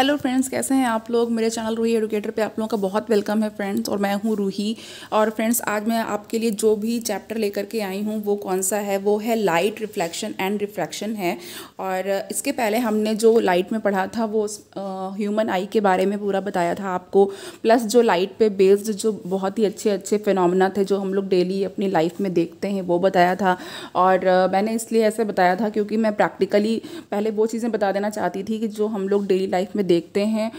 hello friends कैसे हैं आप लोग मेरे चैनल रूही एडुकेटर पे आप लोगों का बहुत वेलकम है फ्रेंड्स और मैं हूँ रूही और फ्रेंड्स आज मैं आपके लिए जो भी चैप्टर लेकर के आई हूँ वो कौन सा है वो है लाइट रिफ्लेक्शन एंड रिफ्रैक्शन है और इसके पहले हमने जो लाइट में पढ़ा था वो ह्यूमन आई के बारे में पूरा बताया था आपको प्लस जो लाइट पर बेस्ड जो बहुत ही अच्छे अच्छे फिनमिना थे जो हम लोग डेली अपनी लाइफ में देखते हैं वो बताया था और मैंने इसलिए ऐसे बताया था क्योंकि मैं प्रैक्टिकली पहले वो चीज़ें बता देना चाहती थी कि जो हम लोग डेली लाइफ में देखते हैं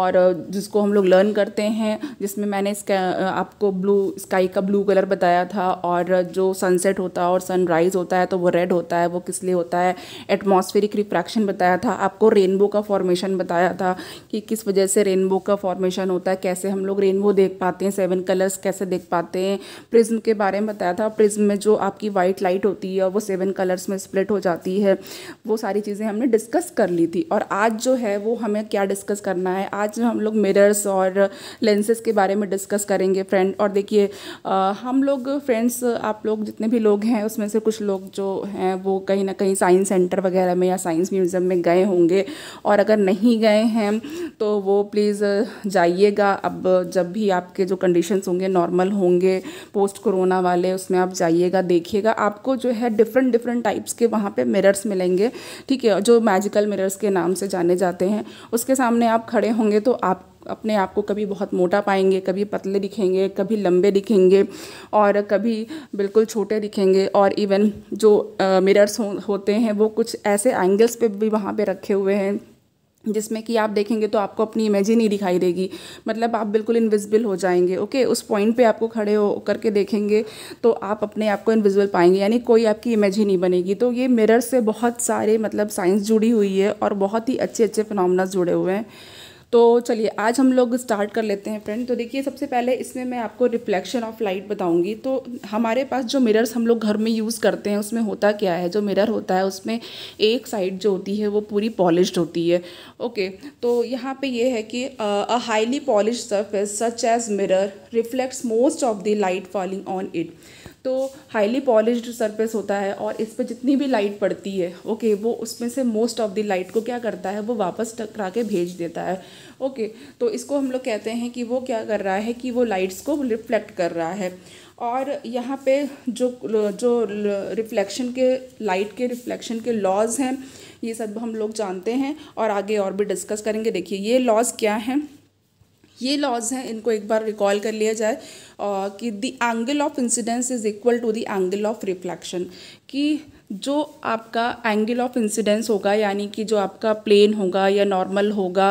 और जिसको हम लोग लर्न करते हैं जिसमें मैंने इसका आपको ब्लू स्काई का ब्लू कलर बताया था और जो सनसेट होता है और सनराइज़ होता है तो वो रेड होता है वो किस लिए होता है एटमॉस्फेरिक रिफ्रैक्शन बताया था आपको रेनबो का फॉर्मेशन बताया था कि किस वजह से रेनबो का फॉर्मेशन होता है कैसे हम लोग रेनबो देख पाते हैं सेवन कलर्स कैसे देख पाते हैं प्रिज्म के बारे में बताया था प्रिज्म में जो आपकी वाइट लाइट होती है वो सेवन कलर्स में स्प्लिट हो जाती है वो सारी चीज़ें हमने डिस्कस कर ली थी और आज जो है वो हमें क्या डिस्कस करना है आज हम लोग मिरर्स और लेंसेज के बारे में डिस्कस करेंगे फ्रेंड और देखिए हम लोग फ्रेंड्स आप लोग जितने भी लोग हैं उसमें से कुछ लोग जो हैं वो कहीं ना कहीं साइंस सेंटर वगैरह में या साइंस म्यूज़ियम में गए होंगे और अगर नहीं गए हैं तो वो प्लीज़ जाइएगा अब जब भी आपके जो कंडीशंस होंगे नॉर्मल होंगे पोस्ट कोरोना वाले उसमें आप जाइएगा देखिएगा आपको जो है डिफरेंट डिफरेंट टाइप्स के वहाँ पे मिरर्स मिलेंगे ठीक है जो मैजिकल मिरर्स के नाम से जाने जाते हैं उसके सामने आप खड़े होंगे तो आप अपने आप को कभी बहुत मोटा पाएंगे कभी पतले दिखेंगे कभी लंबे दिखेंगे और कभी बिल्कुल छोटे दिखेंगे और इवन जो मिरर्स हो, होते हैं वो कुछ ऐसे एंगल्स पे भी वहाँ पे रखे हुए हैं जिसमें कि आप देखेंगे तो आपको अपनी इमेज ही नहीं दिखाई देगी मतलब आप बिल्कुल इनविजिबल हो जाएंगे ओके उस पॉइंट पे आपको खड़े हो करके देखेंगे तो आप अपने आप को इनविजिबल पाएंगे यानी कोई आपकी इमेज ही नहीं बनेगी तो ये मिरर से बहुत सारे मतलब साइंस जुड़ी हुई है और बहुत ही अच्छे अच्छे फिनमनाज जुड़े हुए हैं तो चलिए आज हम लोग स्टार्ट कर लेते हैं फ्रेंड तो देखिए सबसे पहले इसमें मैं आपको रिफ्लेक्शन ऑफ लाइट बताऊंगी तो हमारे पास जो मिरर्स हम लोग घर में यूज़ करते हैं उसमें होता क्या है जो मिरर होता है उसमें एक साइड जो होती है वो पूरी पॉलिश होती है ओके तो यहाँ पे ये है कि a highly polish surface such as mirror reflects most of the light falling on it तो हाईली पॉलिश सरफेस होता है और इस पर जितनी भी लाइट पड़ती है ओके वो उसमें से मोस्ट ऑफ द लाइट को क्या करता है वो वापस टकरा के भेज देता है ओके तो इसको हम लोग कहते हैं कि वो क्या कर रहा है कि वो लाइट्स को रिफ्लेक्ट कर रहा है और यहाँ पे जो जो रिफ्लेक्शन के लाइट के रिफ्लेक्शन के लॉज हैं ये सब हम लोग जानते हैं और आगे और भी डिस्कस करेंगे देखिए ये लॉज क्या हैं ये लॉज हैं इनको एक बार रिकॉल कर लिया जाए कि the angle of incidence is equal to the angle of reflection कि जो आपका एंगल ऑफ इंसिडेंस होगा यानी कि जो आपका प्लेन होगा या नॉर्मल होगा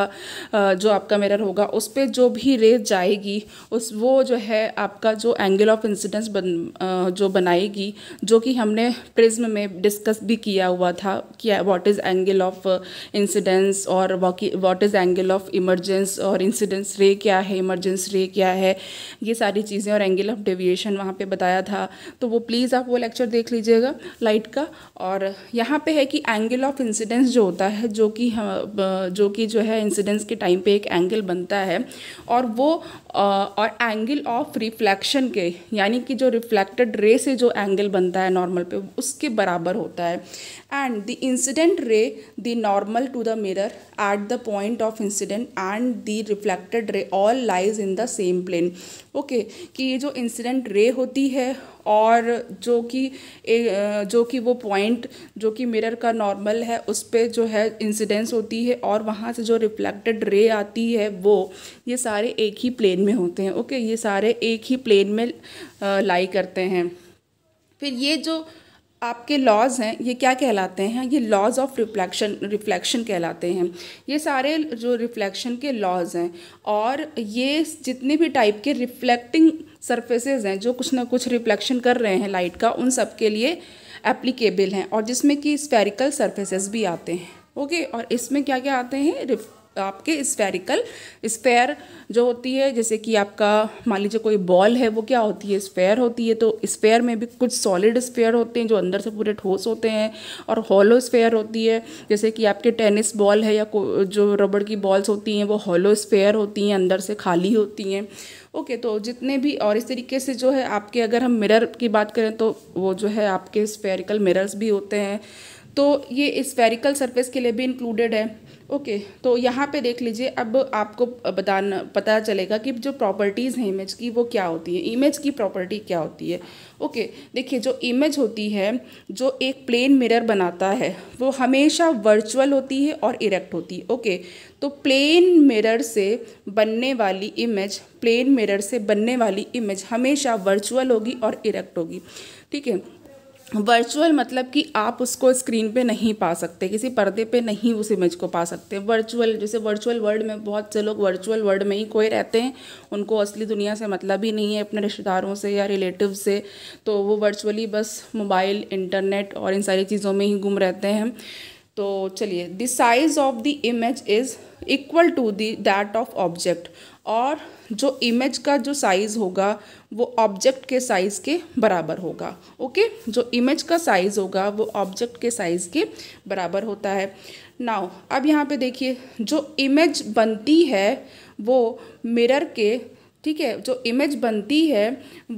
जो आपका मिरर होगा उस पर जो भी रेज जाएगी उस वो जो है आपका जो एंगल ऑफ इंसिडेंस बन जो बनाएगी जो कि हमने प्रिज्म में डिस्कस भी किया हुआ था कि what is angle of incidence और what is angle of emergence और इंसिडेंस रे क्या है इमरजेंस रे क्या है ये सारी चीज़ें और एंगल ऑफ डेविएशन वहाँ पर बताया था तो वो प्लीज़ आप वो लेक्चर देख लीजिएगा लाइट का और यहाँ पे है कि एंगल ऑफ इंसिडेंस जो होता है जो कि हम हाँ, जो कि जो है इंसिडेंस के टाइम पे एक एंगल बनता है और वो और एंगल ऑफ रिफ्लेक्शन के यानी कि जो रिफ्लेक्टेड रे से जो एंगल बनता है नॉर्मल पे उसके बराबर होता है and the incident ray the normal to the mirror at the point of incident and the reflected ray all lies in the same plane okay कि ये जो इंसिडेंट रे होती है और जो कि जो कि वो पॉइंट जो कि मिरर का नॉर्मल है उस पर जो है इंसिडेंस होती है और वहाँ से जो रिफ्लेक्टेड रे आती है वो ये सारे एक ही प्लेन में होते हैं ओके ये सारे एक ही प्लेन में लाई करते हैं फिर ये जो आपके लॉज हैं ये क्या कहलाते हैं ये लॉज ऑफ रिफ्लेक्शन रिफ्लेक्शन कहलाते हैं ये सारे जो रिफ्लेक्शन के लॉज हैं और ये जितने भी टाइप के रिफ्लेक्टिंग सरफेसेज हैं जो कुछ ना कुछ रिफ्लेक्शन कर रहे हैं लाइट का उन सब के लिए एप्लीकेबल हैं और जिसमें कि स्पेरिकल सर्फेसेज भी आते हैं ओके और इसमें क्या क्या आते हैं आपके स्फेरिकल स्पेयर जो होती है जैसे कि आपका मान लीजिए कोई बॉल है वो क्या होती है स्पेयर होती है तो स्पेयर में भी कुछ सॉलिड स्पेयर होते हैं जो अंदर से पूरे ठोस होते हैं और हॉलो स्पेयर होती है जैसे कि आपके टेनिस बॉल है या जो रबड़ की बॉल्स होती हैं वो हॉलो स्पेयर होती हैं अंदर से खाली होती हैं ओके okay, तो जितने भी और इस तरीके से जो है आपके अगर हम मिरर की बात करें तो वो जो है आपके स्पेरिकल मिरर्स भी होते हैं तो ये इस वेरिकल सरफेस के लिए भी इंक्लूडेड है ओके okay, तो यहाँ पे देख लीजिए अब आपको बताना पता चलेगा कि जो प्रॉपर्टीज़ हैं इमेज की वो क्या होती है इमेज की प्रॉपर्टी क्या होती है ओके okay, देखिए जो इमेज होती है जो एक प्लेन मिरर बनाता है वो हमेशा वर्चुअल होती है और इरेक्ट होती है ओके okay, तो प्लेन मिरर से बनने वाली इमेज प्लेन मिरर से बनने वाली इमेज हमेशा वर्चुअल होगी और इरेक्ट होगी ठीक है वर्चुअल मतलब कि आप उसको स्क्रीन पे नहीं पा सकते किसी पर्दे पे नहीं उस इमेज को पा सकते वर्चुअल जैसे वर्चुअल वर्ल्ड में बहुत से लोग वर्चुअल वर्ल्ड में ही कोई रहते हैं उनको असली दुनिया से मतलब ही नहीं है अपने रिश्तेदारों से या रिलेटिव से तो वो वर्चुअली बस मोबाइल इंटरनेट और इन सारी चीज़ों में ही गुम रहते हैं तो चलिए the size of the image is equal to that of object और जो इमेज का जो साइज़ होगा वो ऑब्जेक्ट के साइज़ के बराबर होगा ओके जो इमेज का साइज़ होगा वो ऑब्जेक्ट के साइज़ के बराबर होता है नाउ अब यहाँ पे देखिए जो इमेज बनती है वो मिरर के ठीक है जो इमेज बनती है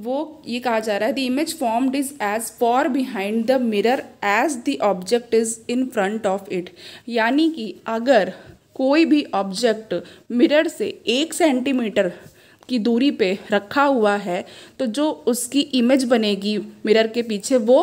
वो ये कहा जा रहा है the image formed is as far behind the mirror as the object is in front of it यानी कि अगर कोई भी ऑब्जेक्ट मिरर से एक सेंटीमीटर की दूरी पे रखा हुआ है तो जो उसकी इमेज बनेगी मिरर के पीछे वो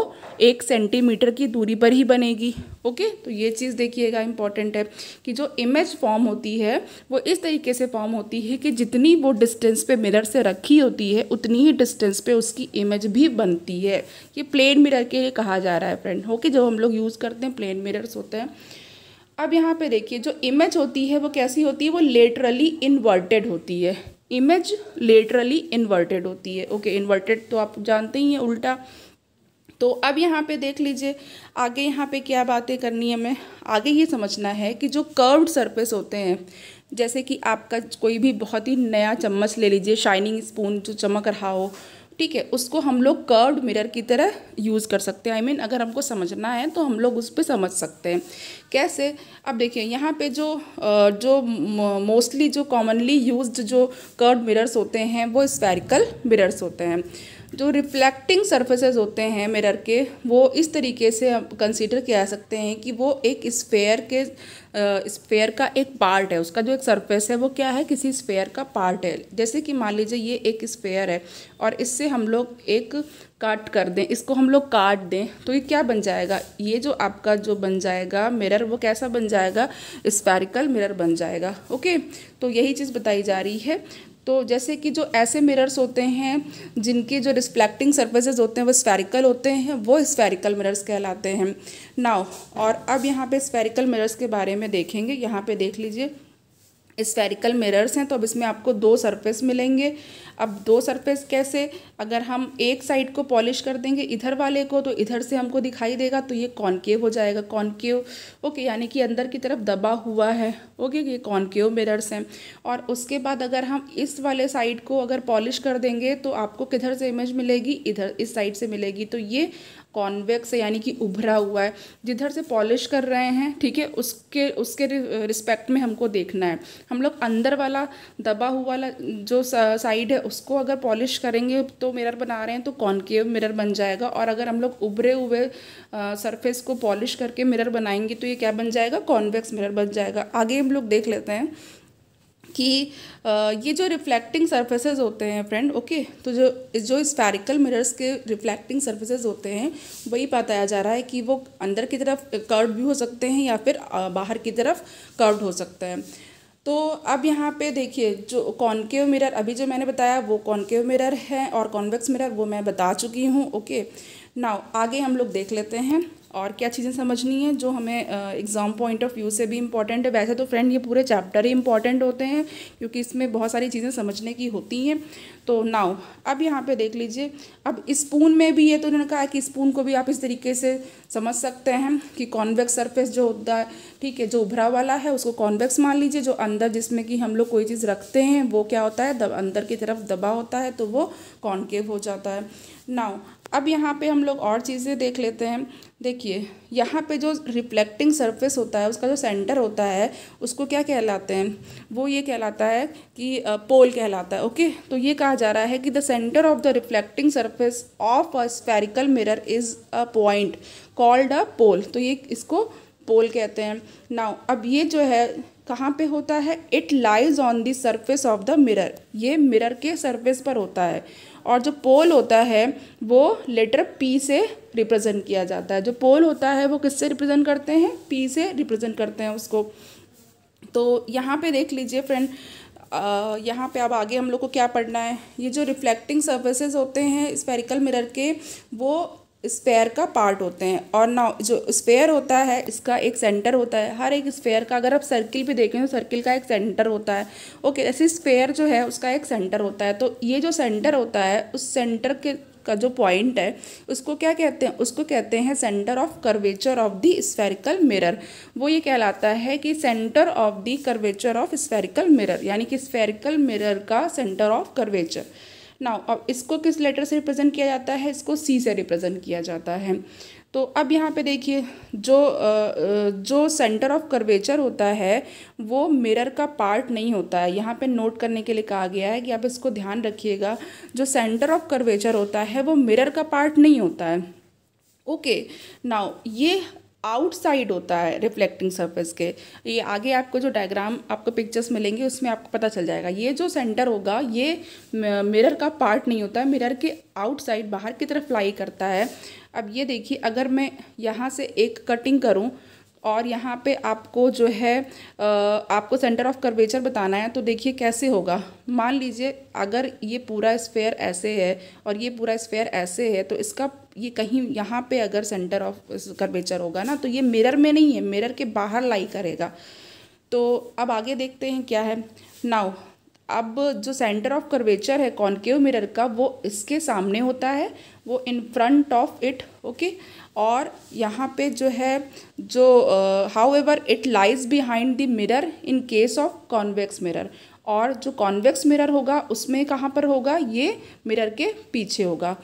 एक सेंटीमीटर की दूरी पर ही बनेगी ओके तो ये चीज़ देखिएगा इम्पॉर्टेंट है कि जो इमेज फॉर्म होती है वो इस तरीके से फॉर्म होती है कि जितनी वो डिस्टेंस पे मिरर से रखी होती है उतनी ही डिस्टेंस पे उसकी इमेज भी बनती है ये प्लेन मिरर के लिए कहा जा रहा है फ्रेंड ओके जो हम लोग यूज़ करते हैं प्लेन मिरर्स होते हैं अब यहाँ पे देखिए जो इमेज होती है वो कैसी होती है वो लेटरली इन्वर्टेड होती है इमेज लेटरली इन्वर्टेड होती है ओके इन्वर्टेड तो आप जानते ही हैं उल्टा तो अब यहाँ पे देख लीजिए आगे यहाँ पे क्या बातें करनी है हमें आगे ये समझना है कि जो कर्व्ड सरफेस होते हैं जैसे कि आपका कोई भी बहुत ही नया चम्मच ले लीजिए शाइनिंग स्पून जो चमक रहा हो ठीक है उसको हम लोग कर्व्ड मिरर की तरह यूज़ कर सकते हैं आई I मीन mean, अगर हमको समझना है तो हम लोग उस पर समझ सकते हैं कैसे अब देखिए यहाँ पे जो जो मोस्टली जो कॉमनली यूज्ड जो कर्व्ड मिरर्स होते हैं वो स्पेरिकल मिरर्स होते हैं जो रिफ्लेक्टिंग सर्फेसेज होते हैं मिरर के वो इस तरीके से हम कंसीडर किया जा सकते हैं कि वो एक स्पेयर के स्पेयर का एक पार्ट है उसका जो एक सरफेस है वो क्या है किसी स्पेयर का पार्ट है जैसे कि मान लीजिए ये एक स्पेयर है और इससे हम लोग एक काट कर दें इसको हम लोग काट दें तो ये क्या बन जाएगा ये जो आपका जो बन जाएगा मिरर वो कैसा बन जाएगा स्पेरिकल मिरर बन जाएगा ओके तो यही चीज़ बताई जा रही है तो जैसे कि जो ऐसे मिरर्स होते हैं जिनके जो रिफ्लेक्टिंग सर्फेसेज होते हैं वो स्फेरिकल होते हैं वो स्फेरिकल मिरर्स कहलाते हैं नाव और अब यहाँ पे स्फेरिकल मिरर्स के बारे में देखेंगे यहाँ पे देख लीजिए स्फेरिकल मिरर्स हैं तो अब इसमें आपको दो सरफेस मिलेंगे अब दो सरफेस कैसे अगर हम एक साइड को पॉलिश कर देंगे इधर वाले को तो इधर से हमको दिखाई देगा तो ये कॉनकेव हो जाएगा कॉन्केव ओके यानी कि अंदर की तरफ दबा हुआ है ओके ये कॉनकेव मिरर्स हैं और उसके बाद अगर हम इस वाले साइड को अगर पॉलिश कर देंगे तो आपको किधर से इमेज मिलेगी इधर इस साइड से मिलेगी तो ये कॉन्वेक्स यानी कि उभरा हुआ है जिधर से पॉलिश कर रहे हैं ठीक है उसके उसके रिस्पेक्ट में हमको देखना है हम लोग अंदर वाला दबा हुआ वाला जो साइड है उसको अगर पॉलिश करेंगे तो मिरर बना रहे हैं तो कॉन्केव मिरर बन जाएगा और अगर हम लोग उभरे हुए सरफेस को पॉलिश करके मिरर बनाएंगे तो ये क्या बन जाएगा कॉन्वेक्स मिरर बन जाएगा आगे हम लोग देख लेते हैं कि ये जो रिफ्लेक्टिंग सर्फेसेज होते हैं फ्रेंड ओके तो जो जो स्पैरिकल मिरर्स के रिफ्लेक्टिंग सर्फेसेज होते हैं वही बताया जा रहा है कि वो अंदर की तरफ कर्व भी हो सकते हैं या फिर बाहर की तरफ कर्व हो सकता है तो अब यहाँ पे देखिए जो कॉन्केव मिरर अभी जो मैंने बताया वो कॉन्केव मिरर है और कॉन्वेक्स मिरर वो मैं बता चुकी हूँ ओके नाउ आगे हम लोग देख लेते हैं और क्या चीज़ें समझनी है जो हमें एग्ज़ाम पॉइंट ऑफ व्यू से भी इम्पॉर्टेंट है वैसे तो फ्रेंड ये पूरे चैप्टर ही इम्पॉर्टेंट होते हैं क्योंकि इसमें बहुत सारी चीज़ें समझने की होती हैं तो नाउ अब यहाँ पे देख लीजिए अब स्पून में भी ये तो उन्होंने कहा कि स्पून को भी आप इस तरीके से समझ सकते हैं कि कॉन्वेक्स सर्फेस जो होता है ठीक है जो उभरा वाला है उसको कॉन्वेक्स मान लीजिए जो अंदर जिसमें कि हम लोग कोई चीज़ रखते हैं वो क्या होता है दब, अंदर की तरफ दबा होता है तो वो कॉन्केव हो जाता है नाउ अब यहाँ पे हम लोग और चीज़ें देख लेते हैं देखिए यहाँ पे जो रिफ्लेक्टिंग सरफेस होता है उसका जो सेंटर होता है उसको क्या कहलाते हैं वो ये कहलाता है कि पोल कहलाता है ओके तो ये कहा जा रहा है कि the centre of the reflecting surface of a spherical mirror is a point called a pole तो ये इसको पोल कहते हैं नाउ अब ये जो है कहाँ पे होता है it lies on the surface of the mirror ये मिरर के सरफेस पर होता है और जो पोल होता है वो लेटर पी से रिप्रेजेंट किया जाता है जो पोल होता है वो किससे रिप्रेजेंट करते हैं पी से रिप्रेजेंट करते हैं उसको तो यहाँ पे देख लीजिए फ्रेंड यहाँ पे अब आगे हम लोग को क्या पढ़ना है ये जो रिफ्लेक्टिंग सर्विसेज होते हैं स्पेरिकल मिरर के वो स्पेयर का पार्ट होते हैं और ना जो स्पेयर होता है इसका एक सेंटर होता है हर एक स्पेयर का अगर आप सर्किल भी देखें तो सर्किल का एक सेंटर होता है ओके ऐसे स्पेयर जो है उसका एक सेंटर होता है तो ये जो सेंटर होता है उस सेंटर के का जो पॉइंट है उसको क्या कहते हैं उसको कहते हैं centre of curvature of the spherical mirror वो ये कहलाता है कि centre of the curvature of spherical mirror यानी कि स्फेरिकल मिरर का सेंटर ऑफ कर्वेचर नाउ अब इसको किस लेटर से रिप्रेजेंट किया जाता है इसको सी से रिप्रेजेंट किया जाता है तो अब यहाँ पे देखिए जो जो सेंटर ऑफ कर्वेचर होता है वो मिरर का पार्ट नहीं होता है यहाँ पे नोट करने के लिए कहा गया है कि आप इसको ध्यान रखिएगा जो सेंटर ऑफ कर्वेचर होता है वो मिरर का पार्ट नहीं होता है ओके okay, नाउ ये आउटसाइड होता है रिफ्लेक्टिंग सरफेस के ये आगे आपको जो डायग्राम आपको पिक्चर्स मिलेंगे उसमें आपको पता चल जाएगा ये जो सेंटर होगा ये मिरर का पार्ट नहीं होता है मिरर के आउटसाइड बाहर की तरफ फ्लाई करता है अब ये देखिए अगर मैं यहाँ से एक कटिंग करूँ और यहाँ पे आपको जो है आपको सेंटर ऑफ कर्वेचर बताना है तो देखिए कैसे होगा मान लीजिए अगर ये पूरा स्फेयर ऐसे है और ये पूरा स्फेयर ऐसे है तो इसका ये कहीं यहाँ पे अगर सेंटर ऑफ कर्वेचर होगा ना तो ये मिरर में नहीं है मिरर के बाहर लाई करेगा तो अब आगे देखते हैं क्या है नाउ अब जो सेंटर ऑफ कर्वेचर है कॉन्केव मिरर का वो इसके सामने होता है वो in front of it okay और यहाँ पे जो है जो however it lies behind the mirror in case of convex mirror और जो कॉन्वेक्स मिरर होगा उसमें कहाँ पर होगा ये मिरर के पीछे होगा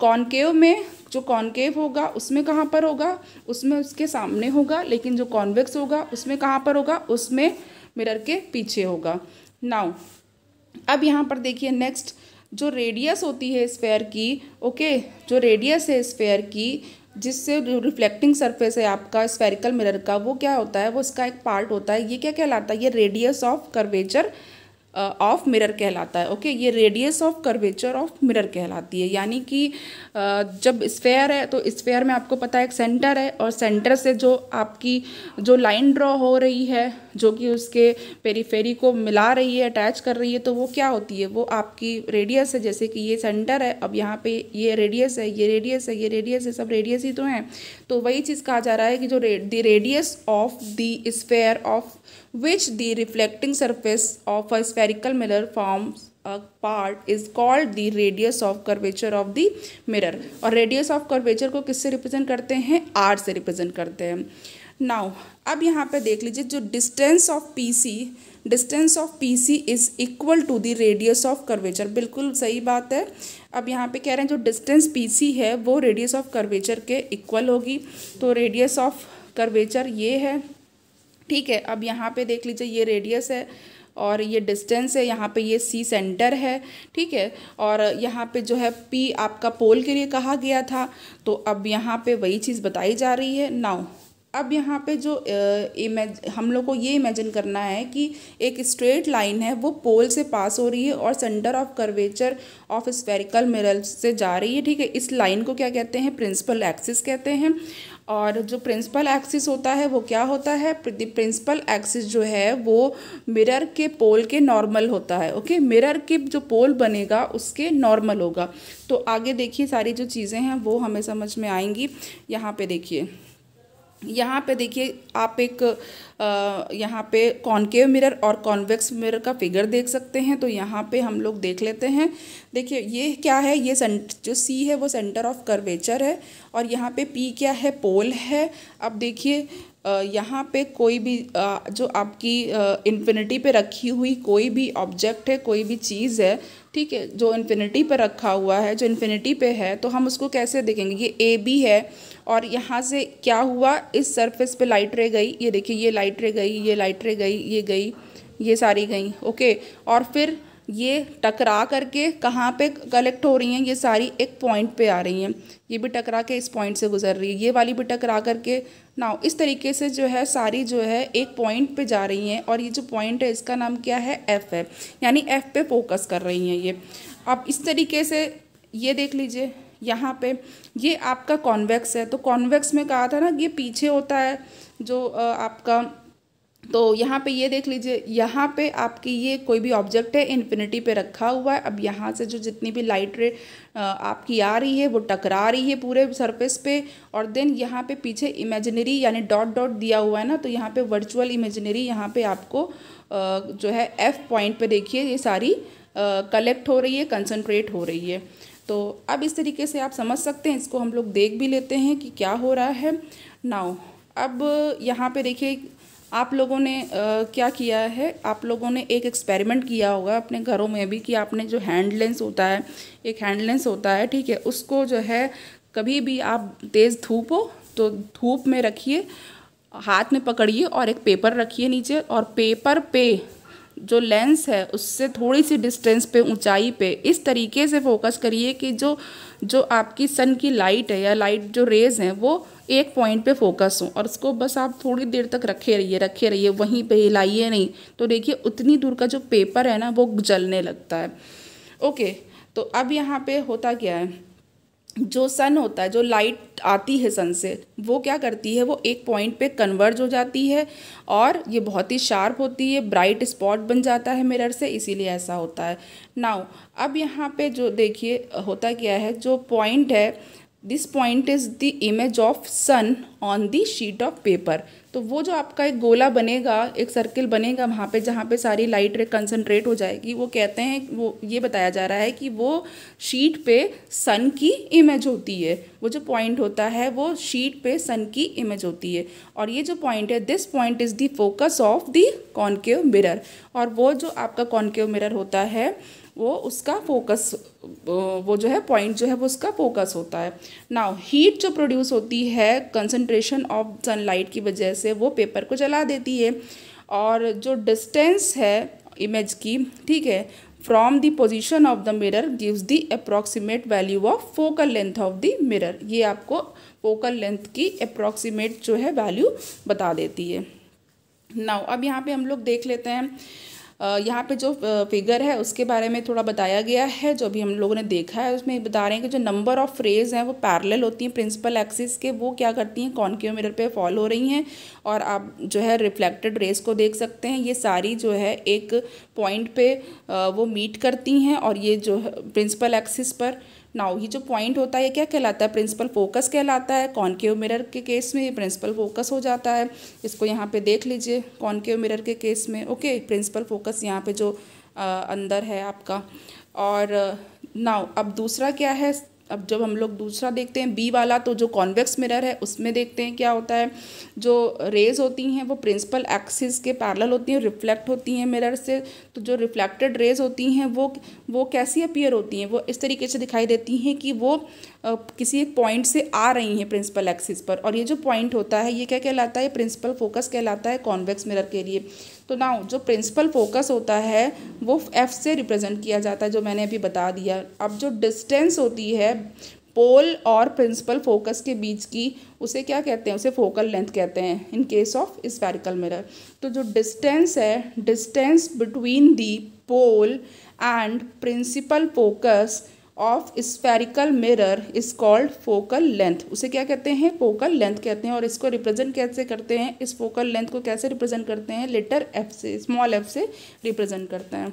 कॉनकेव में जो कॉनकेव होगा उसमें कहाँ पर होगा उसमें उसके सामने होगा लेकिन जो कॉन्वेक्स होगा उसमें कहाँ पर होगा उसमें मिरर के पीछे होगा नाउ अब यहाँ पर देखिए नेक्स्ट जो रेडियस होती है स्फेयर की ओके okay, जो रेडियस है स्फेयर की जिससे रिफ्लेक्टिंग सरफेस है आपका स्फेरिकल मिरर का वो क्या होता है वो इसका एक पार्ट होता है ये क्या कहलाता है ये radius of curvature of mirror कहलाता है ओके ये radius of curvature of mirror कहलाती है यानी कि जब स्फेयर है तो स्फेयर में आपको पता है एक सेंटर है और सेंटर से जो आपकी जो लाइन ड्रॉ हो रही है जो कि उसके पेरीफेरी को मिला रही है अटैच कर रही है तो वो क्या होती है वो आपकी रेडियस है जैसे कि ये सेंटर है अब यहाँ पे ये रेडियस है ये रेडियस है ये रेडियस है सब रेडियस ही तो हैं तो वही चीज़ कहा जा रहा है कि जो the radius of the sphere of which the reflecting surface of a sphere spherical mirror forms a part is called the radius of curvature of the mirror और रेडियस ऑफ कर्वेचर को किससे रिप्रेजेंट करते हैं are से represent करते हैं now अब यहाँ पे देख लीजिए जो distance of PC distance of P C is equal to the radius of curvature बिल्कुल सही बात है अब यहाँ पे कह रहे हैं जो डिस्टेंस पी सी है वो रेडियस ऑफ कर्वेचर के इक्वल होगी तो रेडियस ऑफ कर्वेचर ये है ठीक है अब यहाँ पे देख लीजिए ये रेडियस है और ये डिस्टेंस है यहाँ पे ये सी सेंटर है ठीक है और यहाँ पे जो है पी आपका पोल के लिए कहा गया था तो अब यहाँ पे वही चीज़ बताई जा रही है नाउ अब यहाँ पे जो इमेज हम लोग को ये इमेजिन करना है कि एक स्ट्रेट लाइन है वो पोल से पास हो रही है और centre of curvature of spherical mirror से जा रही है ठीक है इस लाइन को क्या कहते हैं प्रिंसिपल एक्सिस कहते हैं और जो प्रिंसिपल एक्सिस होता है वो क्या होता है प्रिंसिपल एक्सिस जो है वो मिरर के पोल के नॉर्मल होता है ओके मिरर के जो पोल बनेगा उसके नॉर्मल होगा तो आगे देखिए सारी जो चीज़ें हैं वो हमें समझ में आएंगी यहाँ पे देखिए यहाँ पे देखिए आप एक यहाँ पे कॉनकेव मिरर और कॉन्वेक्स मिरर का फिगर देख सकते हैं तो यहाँ पे हम लोग देख लेते हैं देखिए ये क्या है ये जो सी है वो सेंटर ऑफ कर्वेचर है और यहाँ पे पी क्या है पोल है अब देखिए यहाँ पे कोई भी जो आपकी इन्फिनिटी पे रखी हुई कोई भी ऑब्जेक्ट है कोई भी चीज़ है ठीक है जो इन्फिनिटी पे रखा हुआ है जो इन्फिनिटी पे है तो हम उसको कैसे देखेंगे ये ए बी है और यहाँ से क्या हुआ इस सरफेस पे लाइट रे गई ये देखिए ये लाइट रे गई ये लाइट रे गई ये गई ये सारी गई ओके और फिर ये टकरा करके कहाँ पे कलेक्ट हो रही हैं ये सारी एक पॉइंट पे आ रही हैं ये भी टकरा के इस पॉइंट से गुजर रही है ये वाली भी टकरा करके नाउ इस तरीके से जो है सारी जो है एक पॉइंट पे जा रही हैं और ये जो पॉइंट है इसका नाम क्या है एफ़ है यानी एफ़ पे फोकस कर रही हैं ये अब इस तरीके से ये देख लीजिए यहाँ पे ये आपका कॉन्वेक्स है तो कॉन्वेक्स में कहा था ना ये पीछे होता है जो आपका तो यहाँ पे ये देख लीजिए यहाँ पे आपकी ये कोई भी ऑब्जेक्ट है इन्फिनिटी पे रखा हुआ है अब यहाँ से जो जितनी भी लाइट रे आपकी आ रही है वो टकरा रही है पूरे सरफेस पे और देन यहाँ पे पीछे इमेजिनरी यानी डॉट डॉट दिया हुआ है ना तो यहाँ पे वर्चुअल इमेजिनरी यहाँ पे आपको जो है एफ पॉइंट पर देखिए ये सारी कलेक्ट हो रही है कंसनट्रेट हो रही है तो अब इस तरीके से आप समझ सकते हैं इसको हम लोग देख भी लेते हैं कि क्या हो रहा है नाउ अब यहाँ पे देखिए आप लोगों ने आ, क्या किया है आप लोगों ने एक एक्सपेरिमेंट किया होगा अपने घरों में भी कि आपने जो हैंड लेंस होता है एक हैंड लेंस होता है ठीक है उसको जो है कभी भी आप तेज़ धूप हो तो धूप में रखिए हाथ में पकड़िए और एक पेपर रखिए नीचे और पेपर पे जो लेंस है उससे थोड़ी सी डिस्टेंस पे ऊंचाई पे इस तरीके से फोकस करिए कि जो जो आपकी सन की लाइट है या लाइट जो रेज हैं वो एक पॉइंट पे फोकस हो और उसको बस आप थोड़ी देर तक रखे रहिए रखे रहिए वहीं पे हिलाइए नहीं तो देखिए उतनी दूर का जो पेपर है ना वो जलने लगता है ओके तो अब यहाँ पे होता क्या है जो सन होता है जो लाइट आती है सन से वो क्या करती है वो एक पॉइंट पे कन्वर्ज हो जाती है और ये बहुत ही शार्प होती है ब्राइट स्पॉट बन जाता है मिरर से इसीलिए ऐसा होता है नाउ अब यहाँ पे जो देखिए होता क्या है जो पॉइंट है this point is the image of sun on the sheet of paper तो वो जो आपका एक गोला बनेगा एक सर्किल बनेगा वहाँ पे जहाँ पे सारी लाइट रे कंसनट्रेट हो जाएगी वो कहते हैं वो ये बताया जा रहा है कि वो शीट पे सन की इमेज होती है वो जो पॉइंट होता है वो शीट पे सन की इमेज होती है और ये जो पॉइंट है this point is the focus of the concave mirror और वो जो आपका कॉन्केव मिरर होता है वो उसका फोकस वो जो है पॉइंट जो है वो उसका फोकस होता है नाउ हीट जो प्रोड्यूस होती है कंसनट्रेशन ऑफ सनलाइट की वजह से वो पेपर को जला देती है और जो डिस्टेंस है इमेज की ठीक है from the position of the mirror gives the approximate value of focal length of the mirror ये आपको फोकल लेंथ की अप्रॉक्सीमेट जो है वैल्यू बता देती है नाउ अब यहाँ पे हम लोग देख लेते हैं यहाँ पे जो फिगर है उसके बारे में थोड़ा बताया गया है जो भी हम लोगों ने देखा है उसमें बता रहे हैं कि जो नंबर ऑफ फ्रेज हैं वो पैरेलल होती हैं प्रिंसिपल एक्सिस के वो क्या करती हैं कॉन्क्यू मिरर पर फॉल हो रही हैं और आप जो है रिफ्लेक्टेड रेस को देख सकते हैं ये सारी जो है एक पॉइंट पे वो मीट करती हैं और ये जो है प्रिंसिपल एक्सिस पर नाउ ये जो पॉइंट होता है क्या कहलाता है प्रिंसिपल फोकस कहलाता है कॉनकेव मिरर के केस में ये प्रिंसिपल फोकस हो जाता है इसको यहाँ पे देख लीजिए कॉनकेव मिरर के केस में ओके प्रिंसिपल फोकस यहाँ पे जो आ, अंदर है आपका और नाउ अब दूसरा क्या है अब जब हम लोग दूसरा देखते हैं बी वाला तो जो कॉन्वेक्स मिरर है उसमें देखते हैं क्या होता है जो रेज होती हैं वो प्रिंसिपल एक्सिस के पैरल होती हैं रिफ्लेक्ट होती हैं मिरर से तो जो रिफ्लेक्टेड रेज होती हैं वो वो कैसी अपीयर होती हैं वो इस तरीके से दिखाई देती हैं कि वो आ, किसी एक पॉइंट से आ रही हैं प्रिंसिपल एक्सिस पर और ये जो पॉइंट होता है ये क्या कहलाता है प्रिंसिपल फोकस कहलाता है कॉन्वेक्स मिरर के लिए तो नाउ जो प्रिंसिपल फोकस होता है वो एफ से रिप्रेजेंट किया जाता है जो मैंने अभी बता दिया अब जो डिस्टेंस होती है पोल और प्रिंसिपल फोकस के बीच की उसे क्या कहते हैं उसे फोकल लेंथ कहते हैं in case of spherical mirror तो जो डिस्टेंस है distance between the pole and principal focus of spherical mirror is called focal length उसे क्या कहते हैं फोकल लेंथ कहते हैं और इसको रिप्रेजेंट कैसे करते हैं इस फोकल लेंथ को कैसे रिप्रेजेंट करते हैं लेटर एफ से स्मॉल एफ से रिप्रेजेंट करते हैं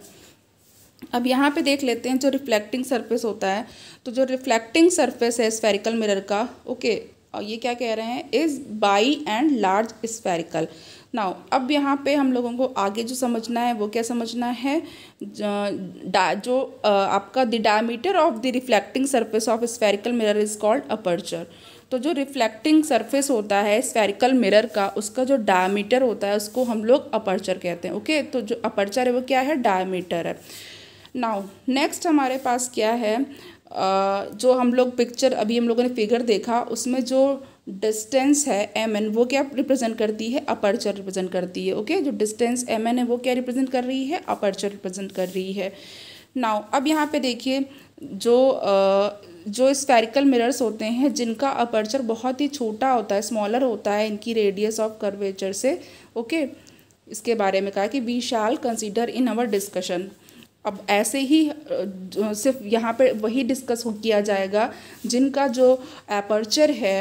अब यहाँ पे देख लेते हैं जो रिफ्लेक्टिंग सरफेस होता है तो जो रिफ्लेक्टिंग सरफेस है स्फेरिकल मिरर का ओके okay, और ये क्या कह रहे हैं is by and large spherical now अब यहाँ पे हम लोगों को आगे जो समझना है वो क्या समझना है जो आपका the diameter of the reflecting surface of spherical mirror is called aperture तो जो रिफ्लेक्टिंग सरफेस होता है स्फेरिकल मिरर का उसका जो डायमीटर होता है उसको हम लोग अपर्चर कहते हैं ओके तो जो अपर्चर है वो क्या है डायमीटर है नाउ नेक्स्ट हमारे पास क्या है जो हम लोग पिक्चर अभी हम लोगों ने फिगर देखा उसमें जो डिस्टेंस है एम एन वो क्या रिप्रेजेंट करती है अपर्चर रिप्रेजेंट करती है ओके जो डिस्टेंस एम एन है वो क्या रिप्रेजेंट कर रही है अपर्चर रिप्रेजेंट कर रही है नाउ अब यहाँ पे देखिए जो जो स्पेरिकल मिरर्स होते हैं जिनका अपर्चर बहुत ही छोटा होता है स्मॉलर होता है इनकी रेडियस ऑफ कर्वेचर से ओके इसके बारे में कहा कि we shall consider in our discussion अब ऐसे ही सिर्फ यहाँ पर वही डिस्कस हो किया जाएगा जिनका जो एपर्चर है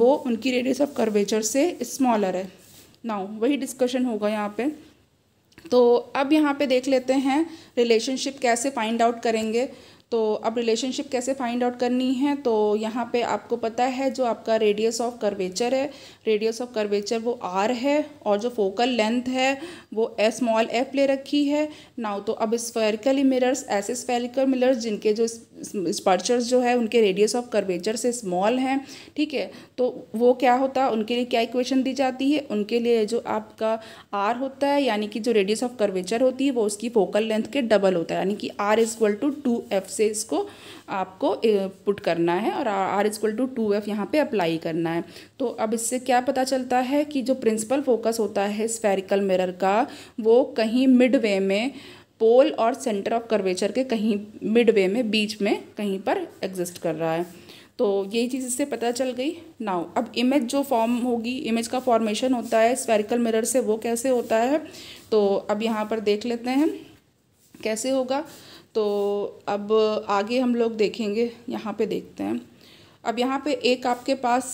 वो उनकी रेडियस ऑफ कर्वेचर से स्मॉलर है नाउ वही डिस्कशन होगा यहाँ पे तो अब यहाँ पे देख लेते हैं रिलेशनशिप कैसे फाइंड आउट करेंगे तो अब रिलेशनशिप कैसे फाइंड आउट करनी है तो यहाँ पे आपको पता है जो आपका रेडियस ऑफ कर्वेचर है रेडियस ऑफ कर्वेचर वो आर है और जो फोकल लेंथ है वो स्मॉल एफ ले रखी है नाउ तो अब स्फेरिकल मिरर्स ऐसे स्फेरिकल मिरर्स जिनके जो स्पर्चर्स जो है उनके रेडियस ऑफ कर्वेचर से स्मॉल हैं ठीक है तो वो क्या होता है उनके लिए क्या इक्वेशन दी जाती है उनके लिए जो आपका आर होता है यानी कि जो रेडियस ऑफ कर्वेचर होती है वो उसकी फोकल लेंथ के डबल होता है यानी कि R is equal to two F से इसको आपको पुट करना है और R is equal to two F यहाँ पर अप्लाई करना है तो अब इससे क्या पता चलता है कि जो प्रिंसिपल फोकस होता है स्फेरिकल मिरर का वो कहीं मिड वे में पोल और सेंटर ऑफ कर्वेचर के कहीं मिड वे में बीच में कहीं पर एग्जिस्ट कर रहा है तो यही चीज़ इससे पता चल गई नाउ अब इमेज जो फॉर्म होगी इमेज का फॉर्मेशन होता है स्पेरिकल मिरर से वो कैसे होता है तो अब यहाँ पर देख लेते हैं कैसे होगा तो अब आगे हम लोग देखेंगे यहाँ पे देखते हैं अब यहाँ पे एक आपके पास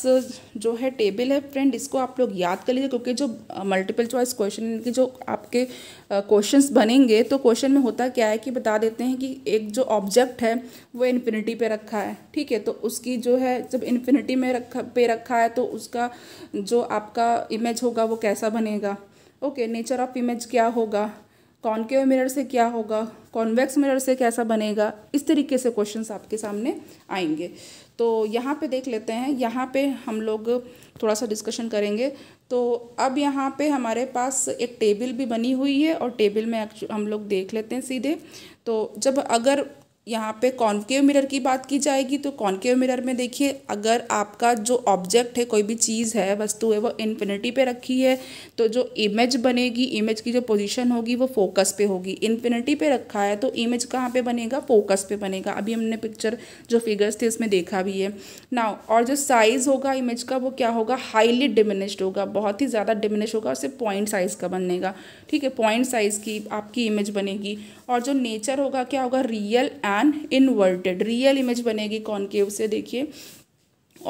जो है टेबल है फ्रेंड इसको आप लोग याद कर लीजिए क्योंकि जो मल्टीपल चॉइस क्वेश्चन की जो आपके क्वेश्चंस बनेंगे तो क्वेश्चन में होता क्या है कि बता देते हैं कि एक जो ऑब्जेक्ट है वो इन्फिनिटी पे रखा है ठीक है तो उसकी जो है जब इन्फिनिटी में रखा पे रखा है तो उसका जो आपका इमेज होगा वो कैसा बनेगा ओके नेचर ऑफ इमेज क्या होगा कॉनकेव मिरर से क्या होगा कॉन्वेक्स मिरर से कैसा बनेगा इस तरीके से क्वेश्चंस आपके सामने आएंगे तो यहाँ पे देख लेते हैं यहाँ पे हम लोग थोड़ा सा डिस्कशन करेंगे तो अब यहाँ पे हमारे पास एक टेबल भी बनी हुई है और टेबल में हम लोग देख लेते हैं सीधे तो जब अगर यहाँ पे कॉन्केव मिरर की बात की जाएगी तो कॉन्केव मिरर में देखिए अगर आपका जो ऑब्जेक्ट है कोई भी चीज़ है वस्तु है वो इन्फिनिटी पे रखी है तो जो इमेज बनेगी इमेज की जो पोजीशन होगी वो फोकस पे होगी इन्फिनिटी पे रखा है तो इमेज कहाँ पे बनेगा फोकस पे बनेगा अभी हमने पिक्चर जो फिगर्स थे उसमें देखा भी है ना और जो साइज़ होगा इमेज का वो क्या होगा हाईली डिमिनिश्ड होगा बहुत ही ज़्यादा डिमिनिश होगा और सिर्फ पॉइंट साइज़ का बनेगा ठीक है पॉइंट साइज़ की आपकी इमेज बनेगी और जो नेचर होगा क्या होगा real and inverted real image बनेगी कॉनकेव से देखिए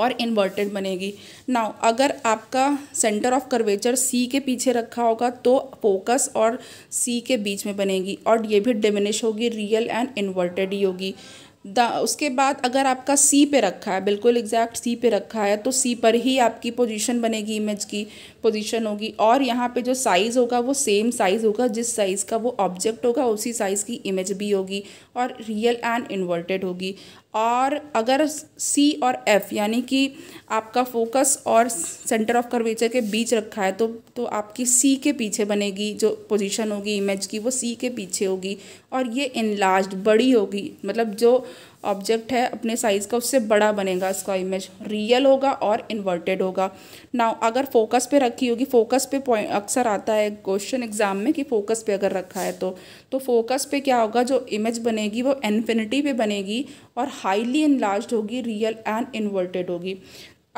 और इन्वर्टेड बनेगी नाउ अगर आपका सेंटर ऑफ कर्वेचर सी के पीछे रखा होगा तो फोकस और सी के बीच में बनेगी और ये भी डिमिनिश होगी रियल एंड इन्वर्टेड ही होगी द उसके बाद अगर आपका सी पे रखा है बिल्कुल एग्जैक्ट सी पे रखा है तो सी पर ही आपकी पोजीशन बनेगी इमेज की पोजीशन होगी और यहाँ पे जो साइज़ होगा वो सेम साइज़ होगा जिस साइज़ का वो ऑब्जेक्ट होगा उसी साइज़ की इमेज भी होगी और रियल एंड इन्वर्टेड होगी और अगर सी और एफ यानी कि आपका फोकस और सेंटर ऑफ कर्वेचर के बीच रखा है तो तो आपकी सी के पीछे बनेगी जो पोजीशन होगी इमेज की वो सी के पीछे होगी और ये इनलार्ज बड़ी होगी मतलब जो ऑब्जेक्ट है अपने साइज़ का उससे बड़ा बनेगा इसका इमेज रियल होगा और इन्वर्टेड होगा ना अगर फोकस पे रखी होगी फोकस पे पॉइंट अक्सर आता है क्वेश्चन एग्जाम में कि फोकस पे अगर रखा है तो तो फोकस पे क्या होगा जो इमेज बनेगी वो इन्फिनिटी पे बनेगी और हाईली इन होगी रियल एंड इन्वर्टेड होगी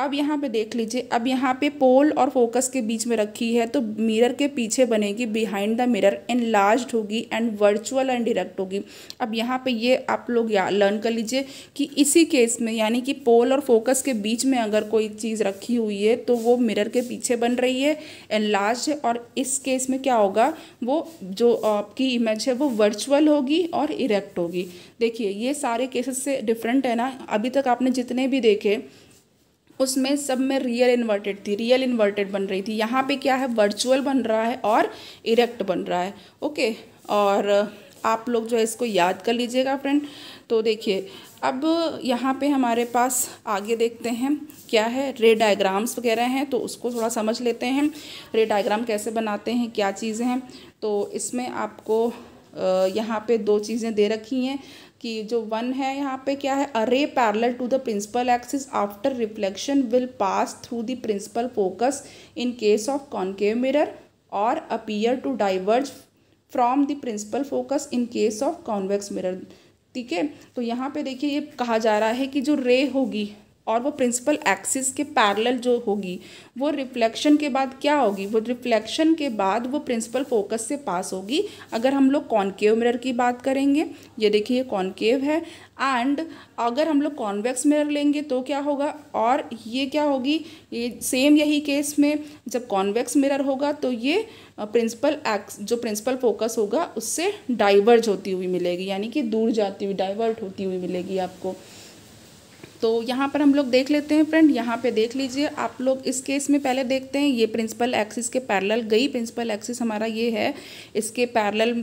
अब यहाँ पे देख लीजिए अब यहाँ पे पोल और फोकस के बीच में रखी है तो मिरर के पीछे बनेगी behind the mirror and large होगी एंड वर्चुअल एंड डिरेक्ट होगी अब यहाँ पे ये आप लोग या लर्न कर लीजिए कि इसी केस में यानी कि पोल और फोकस के बीच में अगर कोई चीज़ रखी हुई है तो वो मिरर के पीछे बन रही है एंड लार्ज है और इस केस में क्या होगा वो जो आपकी इमेज है वो वर्चुअल होगी और इरेक्ट होगी देखिए ये सारे केसेस से डिफरेंट है ना अभी तक आपने जितने भी देखे उसमें सब में रियल इन्वर्टेड थी रियल इन्वर्टेड बन रही थी यहाँ पे क्या है वर्चुअल बन रहा है और इरेक्ट बन रहा है ओके और आप लोग जो है इसको याद कर लीजिएगा फ्रेंड तो देखिए अब यहाँ पे हमारे पास आगे देखते हैं क्या है रे डायग्राम्स वगैरह हैं तो उसको थोड़ा समझ लेते हैं रे डायग्राम कैसे बनाते हैं क्या चीज़ें हैं तो इसमें आपको यहाँ पे दो चीज़ें दे रखी हैं कि जो वन है यहाँ पे क्या है अरे parallel to the principal axis after reflection will pass through the principal focus in case of concave mirror और appear to diverge from the principal focus in case of convex mirror ठीक है तो यहाँ पे देखिए ये कहा जा रहा है कि जो रे होगी और वो प्रिंसिपल एक्सिस के पैरेलल जो होगी वो रिफ्लेक्शन के बाद क्या होगी वो रिफ्लेक्शन के बाद वो प्रिंसिपल फोकस से पास होगी अगर हम लोग कॉन्केव मिरर की बात करेंगे ये देखिए कॉन्केव है एंड अगर हम लोग कॉन्वेक्स मिरर लेंगे तो क्या होगा और ये क्या होगी ये सेम यही केस में जब कॉन्वेक्स मिरर होगा तो ये प्रिंसिपल एक्स जो प्रिंसिपल फोकस होगा उससे डाइवर्ज होती हुई मिलेगी यानी कि दूर जाती हुई डाइवर्ट होती हुई मिलेगी आपको तो यहाँ पर हम लोग देख लेते हैं फ्रेंड यहाँ पे देख लीजिए आप लोग इस केस में पहले देखते हैं ये प्रिंसिपल एक्सिस के पैरेलल गई प्रिंसिपल एक्सिस हमारा ये है इसके पैरेलल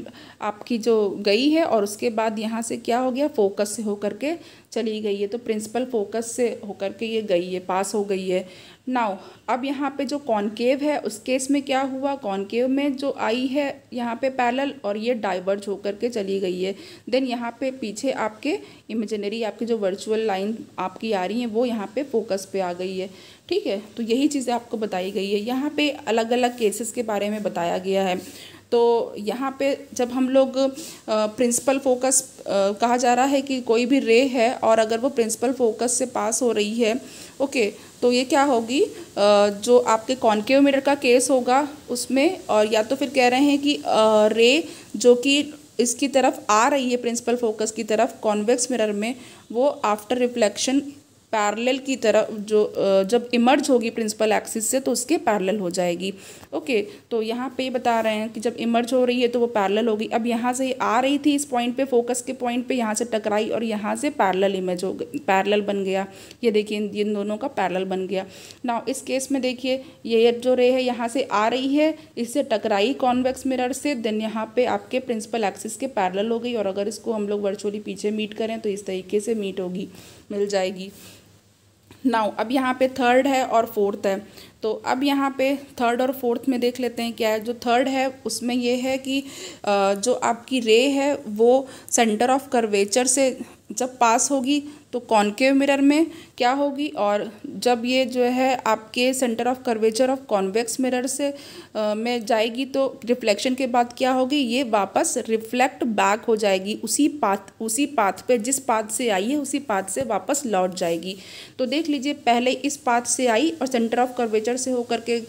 आपकी जो गई है और उसके बाद यहाँ से क्या हो गया फोकस से होकर के चली गई है तो प्रिंसिपल फोकस से होकर के ये गई है पास हो गई है नाउ अब यहाँ पे जो कॉन्केव है उस केस में क्या हुआ कॉन्केव में जो आई है यहाँ पे पैरल और ये डाइवर्ज होकर के चली गई है देन यहाँ पे पीछे आपके इमेजिनरी आपकी जो वर्चुअल लाइन आपकी आ रही है वो यहाँ पे फोकस पे आ गई है ठीक है तो यही चीज़ें आपको बताई गई है यहाँ पे अलग अलग केसेस के बारे में बताया गया है तो यहाँ पे जब हम लोग प्रिंसिपल फोकस कहा जा रहा है कि कोई भी रे है और अगर वो प्रिंसिपल फोकस से पास हो रही है ओके okay, तो ये क्या होगी जो आपके कॉन्केव मिरर का केस होगा उसमें और या तो फिर कह रहे हैं कि रे जो कि इसकी तरफ आ रही है प्रिंसिपल फोकस की तरफ कॉन्वेक्स मिरर में वो आफ्टर रिफ्लेक्शन पैरेलल की तरफ जो जब इमर्ज होगी प्रिंसिपल एक्सिस से तो उसके पैरेलल हो जाएगी ओके तो यहाँ पे बता रहे हैं कि जब इमर्ज हो रही है तो वो पैरेलल होगी अब यहाँ से आ रही थी इस पॉइंट पे फोकस के पॉइंट पे यहाँ से टकराई और यहाँ से पैरेलल इमेज हो गई पैरेलल बन गया ये देखिए इन दोनों का पैरेलल बन गया ना इस केस में देखिए ये जो रे है यहाँ से आ रही है इससे टकराई कॉन्वेक्स मिरर से देन यहाँ पे आपके प्रिंसिपल एक्सिस के पैरेलल हो गई और अगर इसको हम लोग वर्चुअली पीछे मीट करें तो इस तरीके से मीट होगी मिल जाएगी नाउ अब यहाँ पे थर्ड है और फोर्थ है तो अब यहाँ पे थर्ड और फोर्थ में देख लेते हैं क्या है जो थर्ड है उसमें ये है कि जो आपकी रे है वो सेंटर ऑफ कर्वेचर से जब पास होगी तो कॉन्केव मिरर में क्या होगी और जब ये जो है आपके centre of curvature of convex mirror से आ, में जाएगी तो रिफ्लेक्शन के बाद क्या होगी ये वापस रिफ्लेक्ट बैक हो जाएगी उसी पाथ उसी पाथ पे जिस पाथ से आई है उसी पाथ से वापस लौट जाएगी तो देख लीजिए पहले इस पाथ से आई और सेंटर ऑफ कर्वेचर से होकर के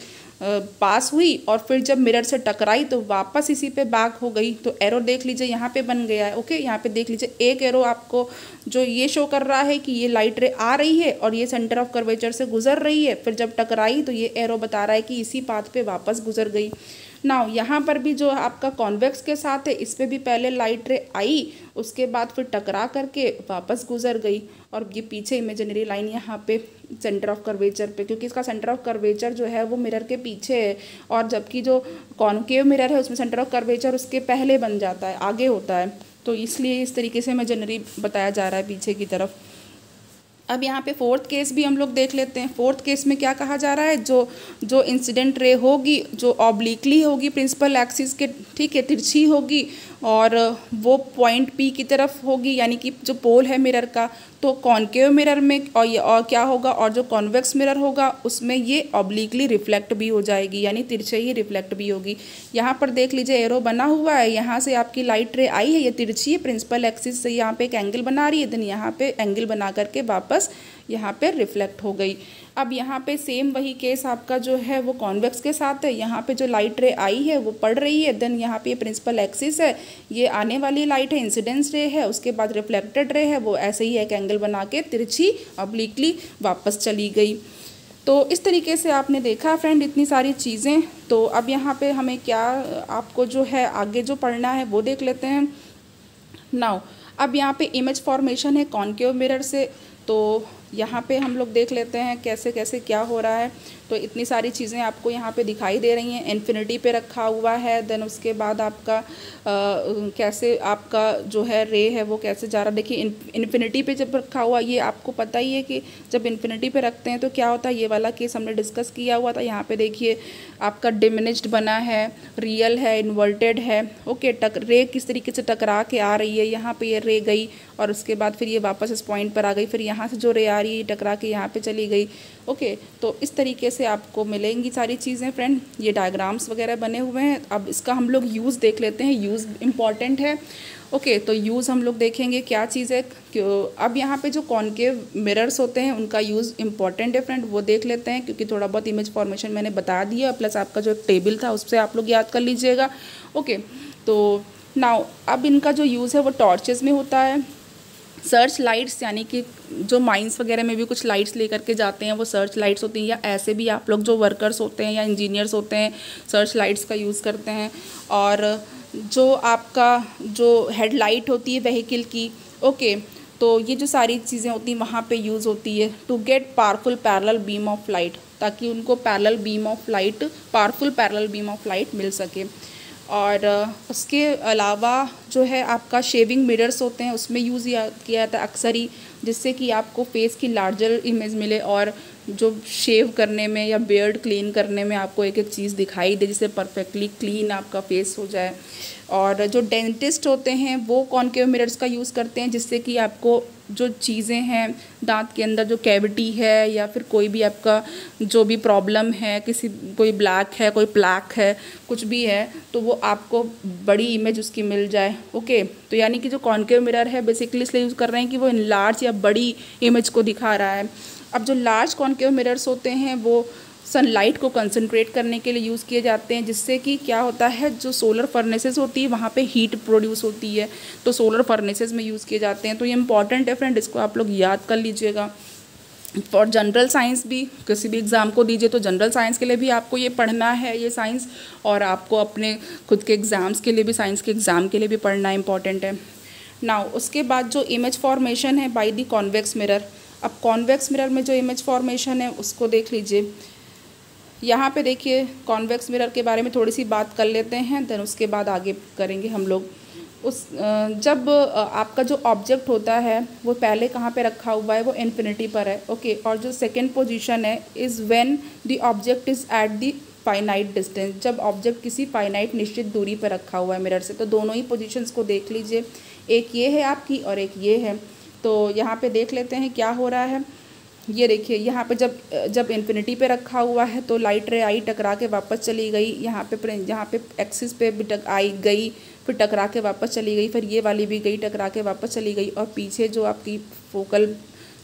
पास हुई और फिर जब मिरर से टकराई तो वापस इसी पे बैक हो गई तो एरो देख लीजिए यहाँ पे बन गया है ओके यहाँ पे देख लीजिए एक एरो आपको जो ये शो कर रहा है कि ये लाइट रे आ रही है और ये सेंटर ऑफ कर्वेचर से गुजर रही है फिर जब टकराई तो ये एरो बता रहा है कि इसी पाथ पे वापस गुजर गई नाउ यहाँ पर भी जो आपका कॉन्वेक्स के साथ है इस पर भी पहले लाइट रे आई उसके बाद फिर टकरा करके वापस गुजर गई और ये पीछे इमेजनरी लाइन यहाँ पे सेंटर ऑफ कर्वेचर पे क्योंकि इसका सेंटर ऑफ कर्वेचर जो है वो मिरर के पीछे है और जबकि जो कॉन्केव मिरर है उसमें सेंटर ऑफ कर्वेचर उसके पहले बन जाता है आगे होता है तो इसलिए इस तरीके से इमेजनरी बताया जा रहा है पीछे की तरफ अब यहाँ पे फोर्थ केस भी हम लोग देख लेते हैं फोर्थ केस में क्या कहा जा रहा है जो जो इंसिडेंट रे होगी जो ऑब्लिकली होगी प्रिंसिपल एक्सिस के ठीक है तिरछी होगी और वो पॉइंट पी की तरफ होगी यानी कि जो पोल है मिरर का तो कॉन्केव मिरर में और ये और क्या होगा और जो कॉन्वेक्स मिरर होगा उसमें ये ऑब्लिकली रिफ्लेक्ट भी हो जाएगी यानी तिरछे ही रिफ्लेक्ट भी होगी यहाँ पर देख लीजिए एरो बना हुआ है यहाँ से आपकी लाइट रे आई है ये तिरछी है प्रिंसिपल एक्सिस से यहाँ पे एक एंगल बना रही है देन यहाँ पे एंगल बना करके वापस यहाँ पे रिफ्लेक्ट हो गई अब यहाँ पे सेम वही केस आपका जो है वो कॉन्वेक्स के साथ है यहाँ पे जो लाइट रे आई है वो पड़ रही है देन यहाँ पे प्रिंसिपल एक्सिस है ये आने वाली लाइट है इंसिडेंस रे है उसके बाद रिफ्लेक्टेड रे है वो ऐसे ही एक एंगल बना के तिरछी ऑब्लिकली वापस चली गई तो इस तरीके से आपने देखा फ्रेंड इतनी सारी चीज़ें तो अब यहाँ पर हमें क्या आपको जो है आगे जो पढ़ना है वो देख लेते हैं नाउ अब यहाँ पर इमेज फॉर्मेशन है कॉन्केव मिरर से तो यहाँ पे हम लोग देख लेते हैं कैसे कैसे क्या हो रहा है तो इतनी सारी चीज़ें आपको यहाँ पे दिखाई दे रही हैं इन्फिनिटी पे रखा हुआ है देन उसके बाद आपका आ, कैसे आपका जो है रे है वो कैसे जा रहा देखिए इन्फिनिटी पे जब रखा हुआ ये आपको पता ही है कि जब इन्फिनिटी पे रखते हैं तो क्या होता है ये वाला केस हमने डिस्कस किया हुआ था यहाँ पर देखिए आपका डिमिनिस्ड बना है रियल है इन्वर्टेड है ओके टक रे किस तरीके से टकरा के आ रही है यहाँ पर ये रे गई और उसके बाद फिर ये वापस इस पॉइंट पर आ गई फिर यहाँ से जो रे आ रही है टकरा के यहाँ पर चली गई ओके तो इस तरीके से आपको मिलेंगी सारी चीज़ें फ्रेंड ये डायग्राम्स वगैरह बने हुए हैं अब इसका हम लोग यूज़ देख लेते हैं यूज़ इम्पॉर्टेंट है ओके okay, तो यूज़ हम लोग देखेंगे क्या चीज़ है अब यहाँ पे जो कॉनकेव मिरर्स होते हैं उनका यूज़ इंपॉर्टेंट है फ्रेंड वो देख लेते हैं क्योंकि थोड़ा बहुत इमेज फॉर्मेशन मैंने बता दिया है प्लस आपका जो टेबल था उससे आप लोग याद कर लीजिएगा ओके okay, तो नाउ अब इनका जो यूज़ है वो टॉर्चेस में होता है सर्च लाइट्स यानी कि जो माइंस वगैरह में भी कुछ लाइट्स लेकर के जाते हैं वो सर्च लाइट्स होती हैं या ऐसे भी आप लोग जो वर्कर्स होते हैं या इंजीनियर्स होते हैं सर्च लाइट्स का यूज़ करते हैं और जो आपका जो हेडलाइट होती है वहीकल की ओके तो ये जो सारी चीज़ें होती हैं वहाँ पर यूज़ होती है to get powerful parallel beam of light ताकि उनको parallel beam of light powerful parallel beam of light मिल सके और उसके अलावा जो है आपका शेविंग मिरर्स होते हैं उसमें यूज़ किया जाता है अक्सर ही जिससे कि आपको फेस की लार्जर इमेज मिले और जो शेव करने में या बियर्ड क्लीन करने में आपको एक एक चीज़ दिखाई दे जिससे परफेक्टली क्लीन आपका फेस हो जाए और जो डेंटिस्ट होते हैं वो कॉन्केव मिरर्स का यूज़ करते हैं जिससे कि आपको जो चीज़ें हैं दांत के अंदर जो कैविटी है या फिर कोई भी आपका जो भी प्रॉब्लम है किसी कोई ब्लैक है कोई प्लैक है कुछ भी है तो वो आपको बड़ी इमेज उसकी मिल जाए ओके तो यानी कि जो कॉन्केव मिरर है बेसिकली इसलिए यूज़ कर रहे हैं कि वो इन लार्ज या बड़ी इमेज को दिखा रहा है अब जो लार्ज कॉन्केव मिरर्स होते हैं वो सनलाइट को कंसनट्रेट करने के लिए यूज़ किए जाते हैं जिससे कि क्या होता है जो सोलर फर्नेसेस होती है वहाँ पे हीट प्रोड्यूस होती है तो सोलर फर्नेसेस में यूज़ किए जाते हैं तो ये इंपॉर्टेंट है फ्रेंड इसको आप लोग याद कर लीजिएगा फॉर जनरल साइंस भी किसी भी एग्ज़ाम को दीजिए तो जनरल साइंस के लिए भी आपको ये पढ़ना है ये साइंस और आपको अपने खुद के एग्ज़ाम्स के लिए भी साइंस के एग्ज़ाम के लिए भी पढ़ना इंपॉर्टेंट है नाउ उसके बाद जो इमेज फॉर्मेशन है बाई दी कॉन्वेक्स मिरर अब कॉन्वेक्स मिरर में जो इमेज फॉर्मेशन है उसको देख लीजिए यहाँ पे देखिए कॉन्वेक्स मिरर के बारे में थोड़ी सी बात कर लेते हैं देन उसके बाद आगे करेंगे हम लोग उस जब आपका जो ऑब्जेक्ट होता है वो पहले कहाँ पे रखा हुआ है वो इन्फिनिटी पर है ओके और जो सेकेंड पोजिशन है is when the object is at the finite distance जब ऑब्जेक्ट किसी फाइनाइट निश्चित दूरी पर रखा हुआ है मिरर से तो दोनों ही पोजीशंस को देख लीजिए एक ये है आपकी और एक ये है तो यहाँ पे देख लेते हैं क्या हो रहा है ये देखिए यहाँ पे जब जब इन्फिनिटी पे रखा हुआ है तो लाइट रे आई टकरा के वापस चली गई यहाँ पे यहाँ पे एक्सिस पे भी टक आई गई फिर टकरा के वापस चली गई फिर ये वाली भी गई टकरा के वापस चली गई और पीछे जो आपकी फोकल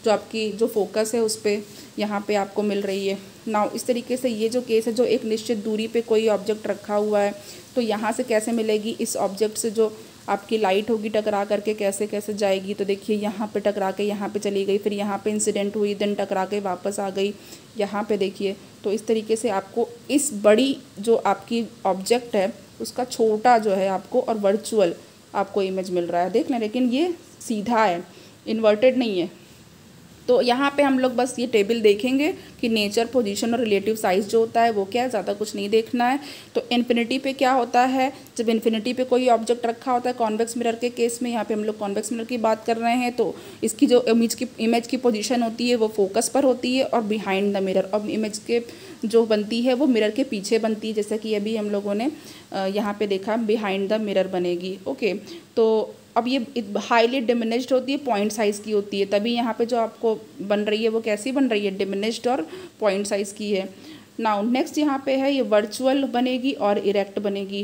जो आपकी जो फोकस है उस पर यहाँ पे आपको मिल रही है नाउ इस तरीके से ये जो केस है जो एक निश्चित दूरी पर कोई ऑब्जेक्ट रखा हुआ है तो यहाँ से कैसे मिलेगी इस ऑब्जेक्ट से जो आपकी लाइट होगी टकरा करके कैसे कैसे जाएगी तो देखिए यहाँ पे टकरा के यहाँ पे चली गई फिर यहाँ पे इंसिडेंट हुई देन टकरा के वापस आ गई यहाँ पे देखिए तो इस तरीके से आपको इस बड़ी जो आपकी ऑब्जेक्ट है उसका छोटा जो है आपको और वर्चुअल आपको इमेज मिल रहा है देख लें लेकिन ये सीधा है इन्वर्टेड नहीं है तो यहाँ पे हम लोग बस ये टेबल देखेंगे कि नेचर पोजीशन और रिलेटिव साइज जो होता है वो क्या है ज़्यादा कुछ नहीं देखना है तो इन्फिनिटी पे क्या होता है जब इन्फिनिटी पे कोई ऑब्जेक्ट रखा होता है कॉन्वेक्स मिरर के केस में यहाँ पे हम लोग कॉन्वेक्स मिरर की बात कर रहे हैं तो इसकी जो इमेज की इमेज की पोजिशन होती है वो फोकस पर होती है और बिहाइंड द मिरर और इमेज के जो बनती है वो मिरर के पीछे बनती है जैसा कि अभी हम लोगों ने यहाँ पर देखा बिहाइंड द मिरर बनेगी ओके तो अब ये हाईली डिमिनिश्ड होती है पॉइंट साइज़ की होती है तभी यहाँ पे जो आपको बन रही है वो कैसी बन रही है डिमिनिश्ड और पॉइंट साइज़ की है नाउ नेक्स्ट यहाँ पे है ये वर्चुअल बनेगी और इरेक्ट बनेगी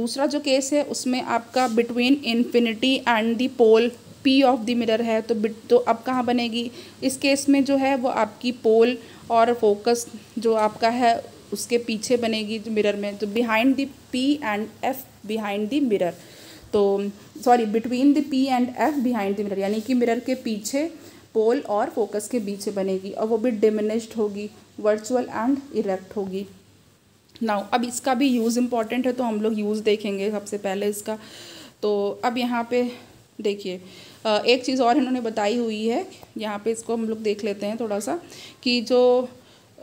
दूसरा जो केस है उसमें आपका between infinity and the pole P of the mirror है तो बिट तो अब कहाँ बनेगी इस केस में जो है वो आपकी पोल और फोकस जो आपका है उसके पीछे बनेगी मिरर में तो behind the P and F behind the mirror तो sorry between the P and F behind the mirror यानी कि मिरर के पीछे पोल और फोकस के बीच बनेगी और वो भी डिमिनिश्ड होगी वर्चुअल एंड इरेक्ट होगी नाउ अब इसका भी यूज़ इम्पॉर्टेंट है तो हम लोग यूज़ देखेंगे सबसे पहले इसका तो अब यहाँ पे देखिए एक चीज़ और इन्होंने बताई हुई है यहाँ पे इसको हम लोग देख लेते हैं थोड़ा सा कि जो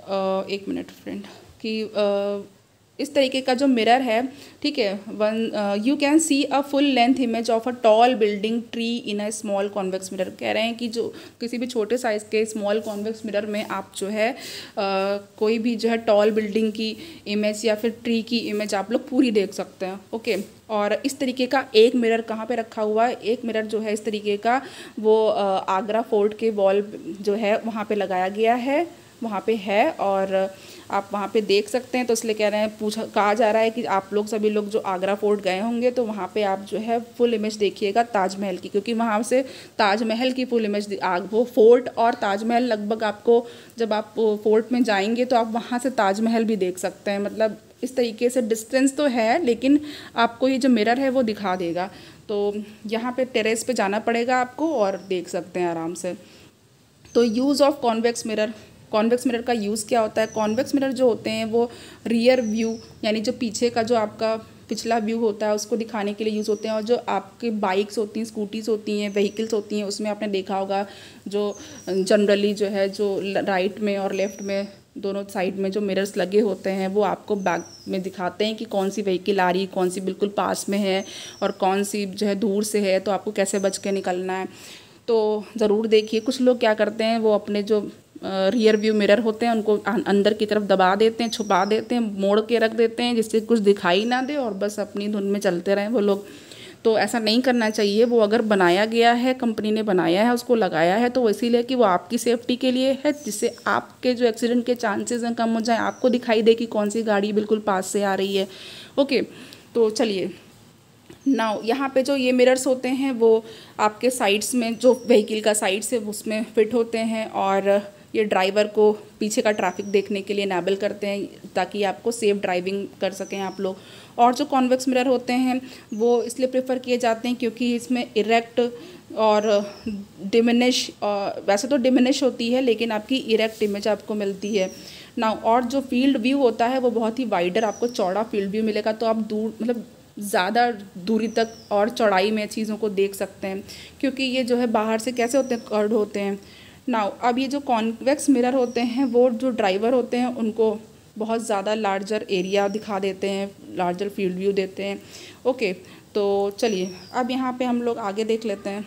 एक मिनट फ्रेंड कि इस तरीके का जो मिरर है ठीक है one you can see a full length image of a tall building tree in a small convex mirror कह रहे हैं कि जो किसी भी छोटे साइज़ के स्मॉल कॉन्वेक्स मिरर में आप जो है आ, uh, कोई भी जो है टॉल बिल्डिंग की इमेज या फिर ट्री की इमेज आप लोग पूरी देख सकते हैं ओके और इस तरीके का एक मिरर कहाँ पे रखा हुआ है एक मिरर जो है इस तरीके का वो uh, आगरा फोर्ट के वॉल जो है वहाँ पर लगाया गया है वहाँ पर है और आप वहाँ पे देख सकते हैं तो इसलिए कह रहे हैं पूछा कहा जा रहा है कि आप लोग सभी लोग जो आगरा फोर्ट गए होंगे तो वहाँ पे आप जो है फुल इमेज देखिएगा ताजमहल की क्योंकि वहाँ से ताजमहल की फुल इमेज आग वो फोर्ट और ताजमहल लगभग आपको जब आप फोर्ट में जाएंगे तो आप वहाँ से ताजमहल भी देख सकते हैं मतलब इस तरीके से डिस्टेंस तो है लेकिन आपको ये जो मिरर है वो दिखा देगा तो यहाँ पे टेरेस पे जाना पड़ेगा आपको और देख सकते हैं आराम से तो use of convex mirror convex mirror का यूज़ क्या होता है कॉन्वेक्स मिरर जो होते हैं वो रियर व्यू यानी जो पीछे का जो आपका पिछला व्यू होता है उसको दिखाने के लिए यूज़ होते हैं और जो आपके बाइक्स होती हैं स्कूटीज़ होती हैं व्हीकल्स होती हैं उसमें आपने देखा होगा जो जनरली जो है जो राइट में और लेफ्ट में दोनों साइड में जो मिरर्स लगे होते हैं वो आपको बैक में दिखाते हैं कि कौन सी व्हीकल आ रही है कौन सी बिल्कुल पास में है और कौन सी जो है दूर से है तो आपको कैसे बच के निकलना है तो ज़रूर देखिए कुछ लोग क्या करते हैं वो अपने जो रियर व्यू मिरर होते हैं उनको अं-, अंदर की तरफ दबा देते हैं छुपा देते हैं मोड़ के रख देते हैं जिससे कुछ दिखाई ना दे और बस अपनी धुन में चलते रहें वो लोग तो ऐसा नहीं करना चाहिए वो अगर बनाया गया है कंपनी ने बनाया है उसको लगाया है तो वो इसीलिए कि वो आपकी सेफ्टी के लिए है जिससे आपके जो एक्सीडेंट के चांसेस हैं कम हो जाए आपको दिखाई दे कि कौन सी गाड़ी बिल्कुल पास से आ रही है ओके तो चलिए नाउ यहाँ पे जो ये मिरर्स होते हैं वो आपके साइड्स में जो व्हीकल का साइड्स है उसमें फिट होते हैं और ये ड्राइवर को पीछे का ट्रैफिक देखने के लिए इनेबल करते हैं ताकि आपको सेफ ड्राइविंग कर सकें आप लोग और जो कॉन्वेक्स मिरर होते हैं वो इसलिए प्रेफर किए जाते हैं क्योंकि इसमें इरेक्ट और डिमिनिश वैसे तो डिमिनिश होती है लेकिन आपकी इरेक्ट इमेज आपको मिलती है ना और जो फील्ड व्यू होता है वो बहुत ही वाइडर आपको चौड़ा फील्ड व्यू मिलेगा तो आप दूर मतलब ज़्यादा दूरी तक और चौड़ाई में चीज़ों को देख सकते हैं क्योंकि ये जो है बाहर से कैसे होते हैं कर्ड होते हैं नाउ अब ये जो कॉन्वेक्स मिरर होते हैं वो जो ड्राइवर होते हैं उनको बहुत ज़्यादा लार्जर एरिया दिखा देते हैं लार्जर फील्ड व्यू देते हैं ओके तो चलिए अब यहाँ पे हम लोग आगे देख लेते हैं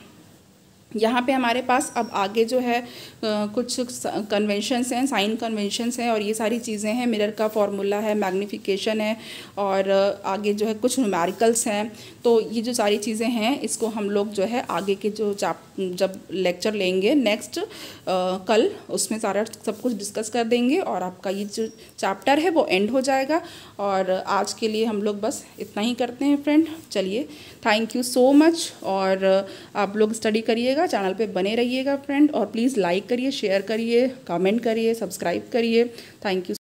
यहाँ पे हमारे पास अब आगे जो है कुछ कन्वेंशंस हैं साइन कन्वेंशंस हैं और ये सारी चीज़ें हैं मिरर का फॉर्मूला है मैग्नीफिकेशन है और आगे जो है कुछ न्यूमेरिकल्स हैं तो ये जो सारी चीज़ें हैं इसको हम लोग जो है आगे के जो चाप जब लेक्चर लेंगे नेक्स्ट कल उसमें सारा सब कुछ डिस्कस कर देंगे और आपका ये जो चैप्टर है वो एंड हो जाएगा और आज के लिए हम लोग बस इतना ही करते हैं फ्रेंड चलिए थैंक यू सो मच और uh, आप लोग स्टडी करिएगा चैनल पे बने रहिएगा फ्रेंड और प्लीज़ लाइक करिए शेयर करिए कमेंट करिए सब्सक्राइब करिए थैंक यू